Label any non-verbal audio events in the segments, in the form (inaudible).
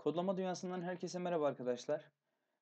Kodlama dünyasından herkese merhaba arkadaşlar.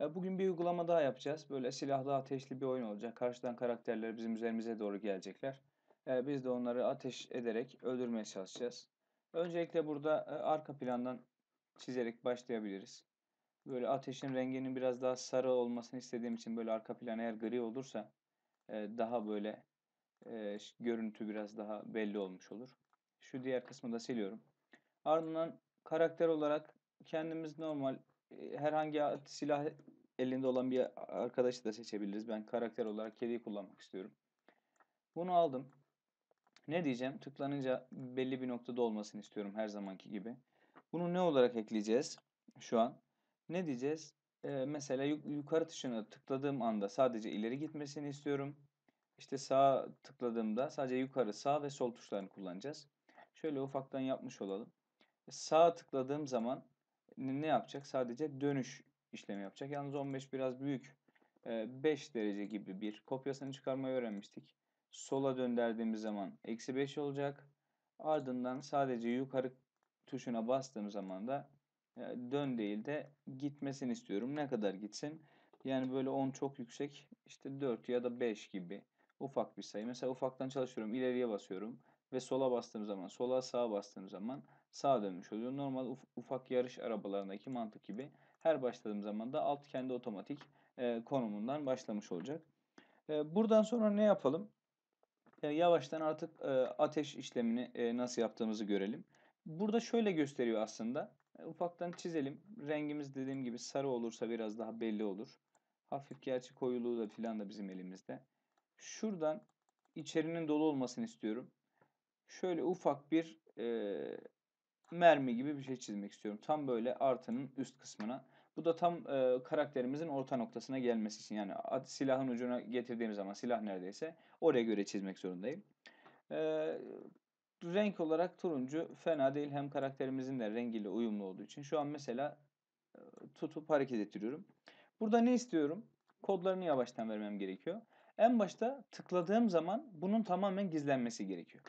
E, bugün bir uygulama daha yapacağız. Böyle silahlı ateşli bir oyun olacak. Karşıdan karakterler bizim üzerimize doğru gelecekler. E, biz de onları ateş ederek öldürmeye çalışacağız. Öncelikle burada e, arka plandan çizerek başlayabiliriz. Böyle ateşin renginin biraz daha sarı olmasını istediğim için böyle arka plan eğer gri olursa daha böyle görüntü biraz daha belli olmuş olur. Şu diğer kısmı da siliyorum. Ardından karakter olarak kendimiz normal herhangi silah elinde olan bir arkadaşı da seçebiliriz. Ben karakter olarak kediyi kullanmak istiyorum. Bunu aldım. Ne diyeceğim? Tıklanınca belli bir noktada olmasını istiyorum her zamanki gibi. Bunu ne olarak ekleyeceğiz şu an? Ne diyeceğiz? Ee, mesela yukarı tuşuna tıkladığım anda sadece ileri gitmesini istiyorum. İşte sağa tıkladığımda sadece yukarı, sağ ve sol tuşlarını kullanacağız. Şöyle ufaktan yapmış olalım. Sağa tıkladığım zaman ne yapacak? Sadece dönüş işlemi yapacak. Yalnız 15 biraz büyük. 5 derece gibi bir kopyasını çıkarmayı öğrenmiştik. Sola döndürdüğümüz zaman eksi 5 olacak. Ardından sadece yukarı tuşuna bastığım zaman da dön değil de gitmesini istiyorum. Ne kadar gitsin? Yani böyle 10 çok yüksek İşte 4 ya da 5 gibi ufak bir sayı. Mesela ufaktan çalışıyorum İleriye basıyorum ve sola bastığım zaman sola sağa bastığım zaman sağa dönmüş oluyor. Normal uf ufak yarış arabalarındaki mantık gibi her başladığım zaman da alt kendi otomatik e, konumundan başlamış olacak. E, buradan sonra ne yapalım? E, yavaştan artık e, ateş işlemini e, nasıl yaptığımızı görelim. Burada şöyle gösteriyor aslında. E, ufaktan çizelim. Rengimiz dediğim gibi sarı olursa biraz daha belli olur. Hafif gerçi koyuluğu da filan da bizim elimizde. Şuradan içerinin dolu olmasını istiyorum. Şöyle ufak bir e, mermi gibi bir şey çizmek istiyorum. Tam böyle artının üst kısmına. Bu da tam e, karakterimizin orta noktasına gelmesi için. Yani silahın ucuna getirdiğim zaman silah neredeyse oraya göre çizmek zorundayım. E, renk olarak turuncu fena değil. Hem karakterimizin de rengiyle uyumlu olduğu için. Şu an mesela e, tutup hareket ettiriyorum. Burada ne istiyorum? Kodlarını yavaştan vermem gerekiyor. En başta tıkladığım zaman bunun tamamen gizlenmesi gerekiyor.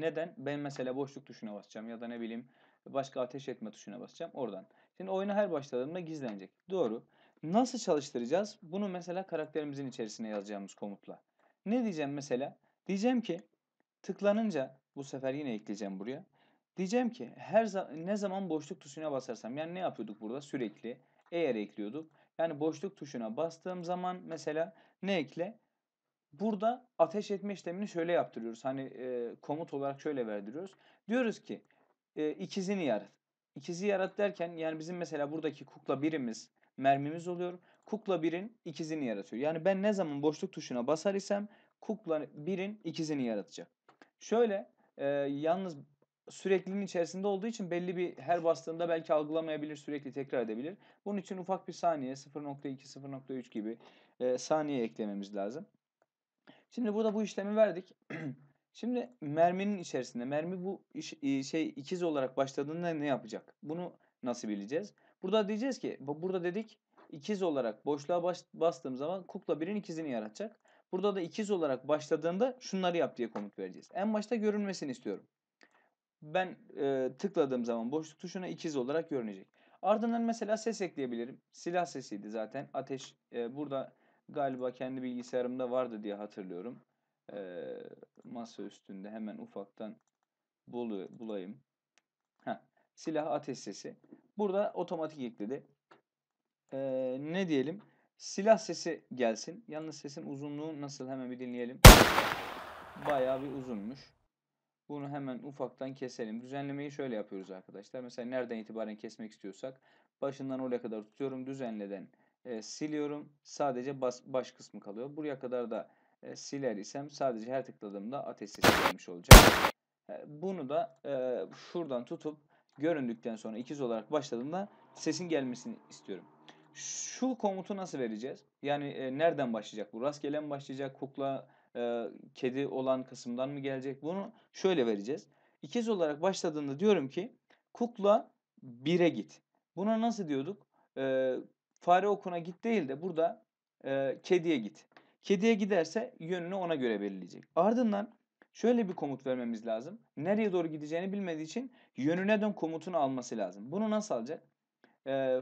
Neden? Ben mesela boşluk tuşuna basacağım ya da ne bileyim başka ateş etme tuşuna basacağım oradan. Şimdi oyuna her başladığımda gizlenecek. Doğru. Nasıl çalıştıracağız? Bunu mesela karakterimizin içerisine yazacağımız komutla. Ne diyeceğim mesela? Diyeceğim ki tıklanınca bu sefer yine ekleyeceğim buraya. Diyeceğim ki her zaman ne zaman boşluk tuşuna basarsam yani ne yapıyorduk burada sürekli eğer e ekliyorduk. Yani boşluk tuşuna bastığım zaman mesela ne ekle? Burada ateş etme işlemini şöyle yaptırıyoruz. Hani e, komut olarak şöyle verdiriyoruz. Diyoruz ki e, ikizini yarat. İkizi yarat derken yani bizim mesela buradaki kukla birimiz mermimiz oluyor. Kukla birin ikizini yaratıyor. Yani ben ne zaman boşluk tuşuna basar isem kukla birin ikizini yaratacak. Şöyle e, yalnız sürekliliğin içerisinde olduğu için belli bir her bastığında belki algılamayabilir, sürekli tekrar edebilir. Bunun için ufak bir saniye 0.2, 0.3 gibi e, saniye eklememiz lazım. Şimdi burada bu işlemi verdik. (clears throat) Şimdi merminin içerisinde mermi bu iş, e, şey ikiz olarak başladığında ne yapacak? Bunu nasıl bileceğiz? Burada diyeceğiz ki burada dedik ikiz olarak boşluğa baş, bastığım zaman kukla birin ikizini yaratacak. Burada da ikiz olarak başladığında şunları yap diye komut vereceğiz. En başta görünmesini istiyorum. Ben e, tıkladığım zaman boşluk tuşuna ikiz olarak görünecek. Ardından mesela ses ekleyebilirim. Silah sesiydi zaten. Ateş e, burada galiba kendi bilgisayarımda vardı diye hatırlıyorum. Ee, masa üstünde hemen ufaktan bulu, bulayım. Heh, silah ateş sesi. Burada otomatik ekledi. Ee, ne diyelim? Silah sesi gelsin. Yalnız sesin uzunluğu nasıl hemen bir dinleyelim. Bayağı bir uzunmuş. Bunu hemen ufaktan keselim. Düzenlemeyi şöyle yapıyoruz arkadaşlar. Mesela nereden itibaren kesmek istiyorsak başından oraya kadar tutuyorum. Düzenleden e, siliyorum. Sadece bas, baş kısmı kalıyor. Buraya kadar da e, siler isem sadece her tıkladığımda ateşi silinmiş olacak. E, bunu da e, şuradan tutup göründükten sonra ikiz olarak başladığımda sesin gelmesini istiyorum. Şu komutu nasıl vereceğiz? Yani e, nereden başlayacak bu? Rastgele mi başlayacak? Kukla e, kedi olan kısımdan mı gelecek? Bunu şöyle vereceğiz. İkiz olarak başladığında diyorum ki kukla bire git. Buna nasıl diyorduk? E, Fare okuna git değil de burada e, kediye git. Kediye giderse yönünü ona göre belirleyecek. Ardından şöyle bir komut vermemiz lazım. Nereye doğru gideceğini bilmediği için yönüne dön komutunu alması lazım. Bunu nasıl alacak? E,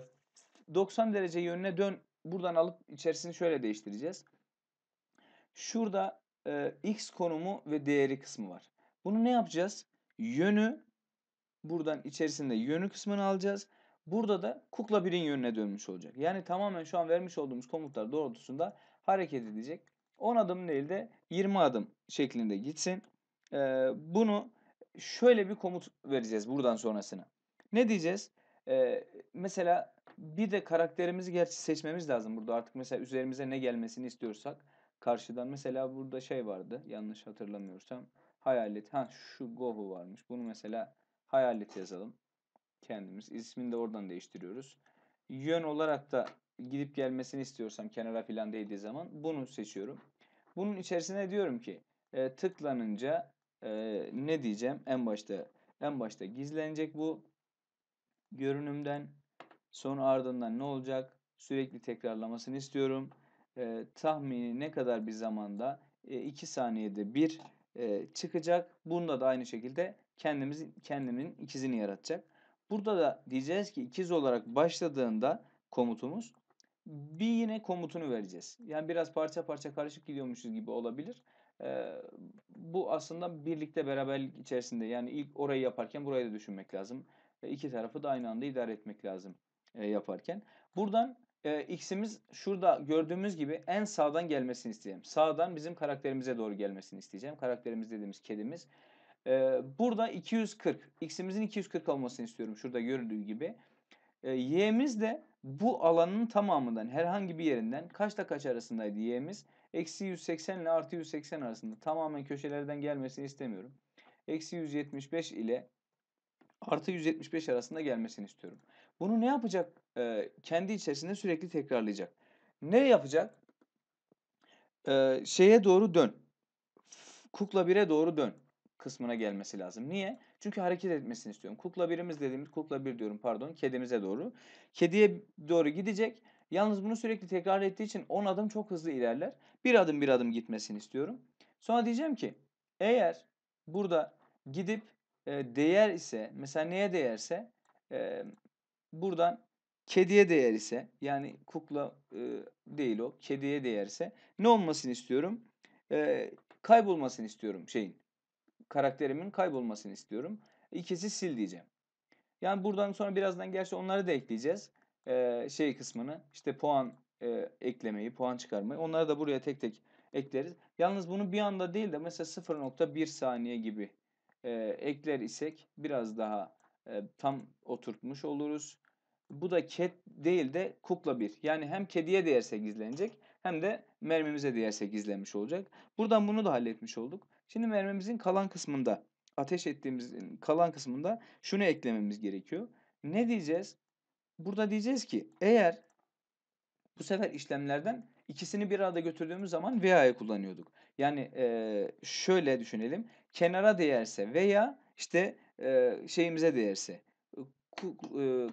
90 derece yönüne dön buradan alıp içerisini şöyle değiştireceğiz. Şurada e, x konumu ve değeri kısmı var. Bunu ne yapacağız? Yönü buradan içerisinde yönü kısmını alacağız. Burada da kukla birin yönüne dönmüş olacak. Yani tamamen şu an vermiş olduğumuz komutlar doğrultusunda hareket edecek. 10 adım değil de 20 adım şeklinde gitsin. Ee, bunu şöyle bir komut vereceğiz buradan sonrasına. Ne diyeceğiz? Ee, mesela bir de karakterimizi gerçi seçmemiz lazım burada. Artık mesela üzerimize ne gelmesini istiyorsak karşıdan. Mesela burada şey vardı yanlış hatırlamıyorsam. Hayalet. Ha şu Gohu varmış. Bunu mesela hayalet yazalım kendimiz. İsmini de oradan değiştiriyoruz. Yön olarak da gidip gelmesini istiyorsam kenara filan değdiği zaman bunu seçiyorum. Bunun içerisine diyorum ki e, tıklanınca e, ne diyeceğim? En başta en başta gizlenecek bu görünümden. Sonra ardından ne olacak? Sürekli tekrarlamasını istiyorum. E, tahmini ne kadar bir zamanda? 2 e, saniyede bir e, çıkacak. Bunda da aynı şekilde kendimiz kendimin ikizini yaratacak. Burada da diyeceğiz ki ikiz olarak başladığında komutumuz bir yine komutunu vereceğiz. Yani biraz parça parça karışık gidiyormuşuz gibi olabilir. Ee, bu aslında birlikte beraberlik içerisinde yani ilk orayı yaparken burayı da düşünmek lazım. E, iki tarafı da aynı anda idare etmek lazım e, yaparken. Buradan e, x'imiz şurada gördüğümüz gibi en sağdan gelmesini isteyeceğim. Sağdan bizim karakterimize doğru gelmesini isteyeceğim. Karakterimiz dediğimiz kedimiz. Ee, burada 240. X'imizin 240 olmasını istiyorum şurada görüldüğü gibi. Ee, y'miz de bu alanın tamamından herhangi bir yerinden kaçla kaç arasındaydı y'miz? Eksi 180 ile artı 180 arasında tamamen köşelerden gelmesini istemiyorum. Eksi 175 ile artı 175 arasında gelmesini istiyorum. Bunu ne yapacak? Ee, kendi içerisinde sürekli tekrarlayacak. Ne yapacak? Ee, şeye doğru dön. Kukla 1'e doğru dön kısmına gelmesi lazım. Niye? Çünkü hareket etmesini istiyorum. Kukla birimiz dediğimiz kukla bir diyorum pardon kedimize doğru. Kediye doğru gidecek. Yalnız bunu sürekli tekrar ettiği için 10 adım çok hızlı ilerler. Bir adım bir adım gitmesini istiyorum. Sonra diyeceğim ki eğer burada gidip e, değer ise mesela neye değerse e, buradan kediye değer ise yani kukla e, değil o kediye değerse ne olmasını istiyorum? E, kaybolmasını istiyorum şeyin karakterimin kaybolmasını istiyorum. İkisi sil diyeceğim. Yani buradan sonra birazdan gerçi onları da ekleyeceğiz. Ee, şey kısmını işte puan e, eklemeyi, puan çıkarmayı. Onları da buraya tek tek ekleriz. Yalnız bunu bir anda değil de mesela 0.1 saniye gibi e, ekler isek biraz daha e, tam oturtmuş oluruz. Bu da ket değil de kukla bir. Yani hem kediye değerse gizlenecek hem de mermimize değerse gizlenmiş olacak. Buradan bunu da halletmiş olduk. Şimdi mermimizin kalan kısmında ateş ettiğimiz kalan kısmında şunu eklememiz gerekiyor. Ne diyeceğiz? Burada diyeceğiz ki eğer bu sefer işlemlerden ikisini bir arada götürdüğümüz zaman veya'yı kullanıyorduk. Yani e, şöyle düşünelim. Kenara değerse veya işte e, şeyimize değerse,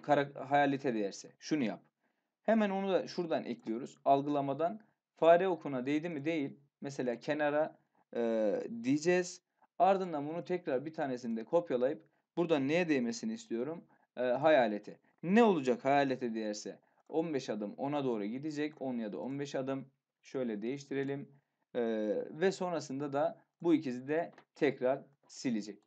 kara, hayalite değerse şunu yap. Hemen onu da şuradan ekliyoruz. Algılamadan fare okuna değdi mi değil. Mesela kenara e, diyeceğiz. Ardından bunu tekrar bir tanesinde kopyalayıp burada neye değmesini istiyorum? E, hayalete. Ne olacak hayalete değerse? 15 adım ona doğru gidecek. 10 ya da 15 adım. Şöyle değiştirelim. E, ve sonrasında da bu ikisi de tekrar silecek.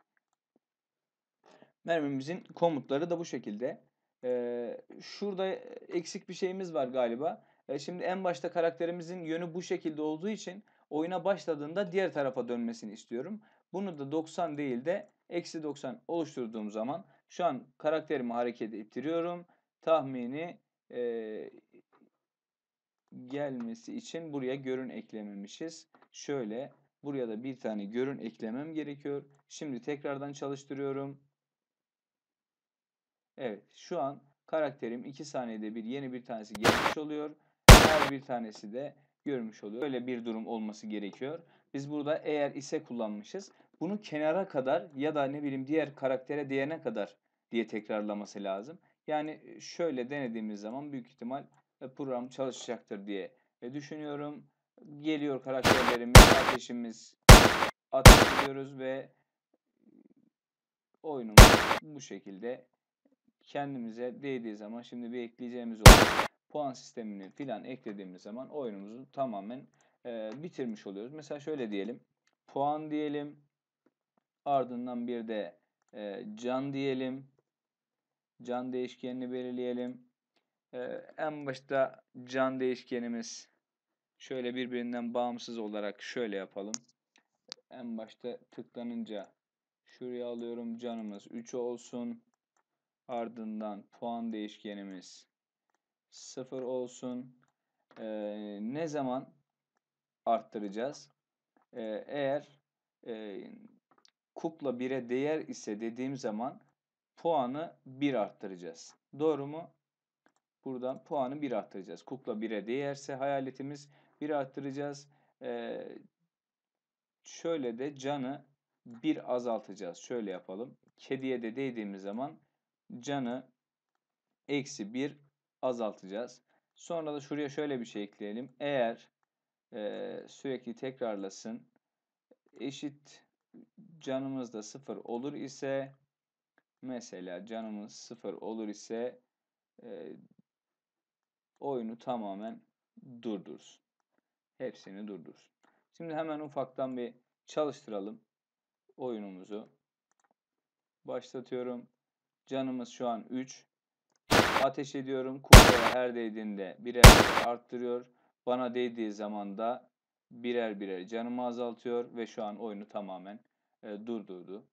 Mermimizin komutları da bu şekilde. E, şurada eksik bir şeyimiz var galiba. E, şimdi en başta karakterimizin yönü bu şekilde olduğu için oyuna başladığında diğer tarafa dönmesini istiyorum. Bunu da 90 değil de eksi 90 oluşturduğum zaman şu an karakterimi hareket ettiriyorum. Tahmini e, gelmesi için buraya görün eklememişiz. Şöyle buraya da bir tane görün eklemem gerekiyor. Şimdi tekrardan çalıştırıyorum. Evet şu an karakterim 2 saniyede bir yeni bir tanesi gelmiş oluyor. Her bir tanesi de görmüş oluyor. Böyle bir durum olması gerekiyor. Biz burada eğer ise kullanmışız. Bunu kenara kadar ya da ne bileyim diğer karaktere değene kadar diye tekrarlaması lazım. Yani e, şöyle denediğimiz zaman büyük ihtimal e, program çalışacaktır diye e, düşünüyorum. Geliyor karakterlerimiz, ateşimiz atıyoruz ve oyunumuz bu şekilde kendimize değdiği zaman şimdi bir ekleyeceğimiz olacak puan sistemini filan eklediğimiz zaman oyunumuzu tamamen e, bitirmiş oluyoruz. Mesela şöyle diyelim. Puan diyelim. Ardından bir de e, can diyelim. Can değişkenini belirleyelim. E, en başta can değişkenimiz şöyle birbirinden bağımsız olarak şöyle yapalım. En başta tıklanınca şuraya alıyorum canımız 3 olsun. Ardından puan değişkenimiz sıfır olsun. E, ne zaman arttıracağız? E, eğer e, kukla 1'e değer ise dediğim zaman puanı 1 arttıracağız. Doğru mu? Buradan puanı 1 arttıracağız. Kukla 1'e değerse hayaletimiz 1 arttıracağız. Ee, şöyle de canı 1 azaltacağız. Şöyle yapalım. Kediye de değdiğimiz zaman canı eksi 1 azaltacağız. Sonra da şuraya şöyle bir şey ekleyelim. Eğer e, sürekli tekrarlasın eşit canımız da 0 olur ise mesela canımız 0 olur ise e, oyunu tamamen durdursun. Hepsini durdursun. Şimdi hemen ufaktan bir çalıştıralım oyunumuzu. Başlatıyorum. Canımız şu an 3. Ateş ediyorum. Kuşlara her değdiğinde birer arttırıyor. Bana değdiği zaman da birer birer canımı azaltıyor ve şu an oyunu tamamen e, durdurdu.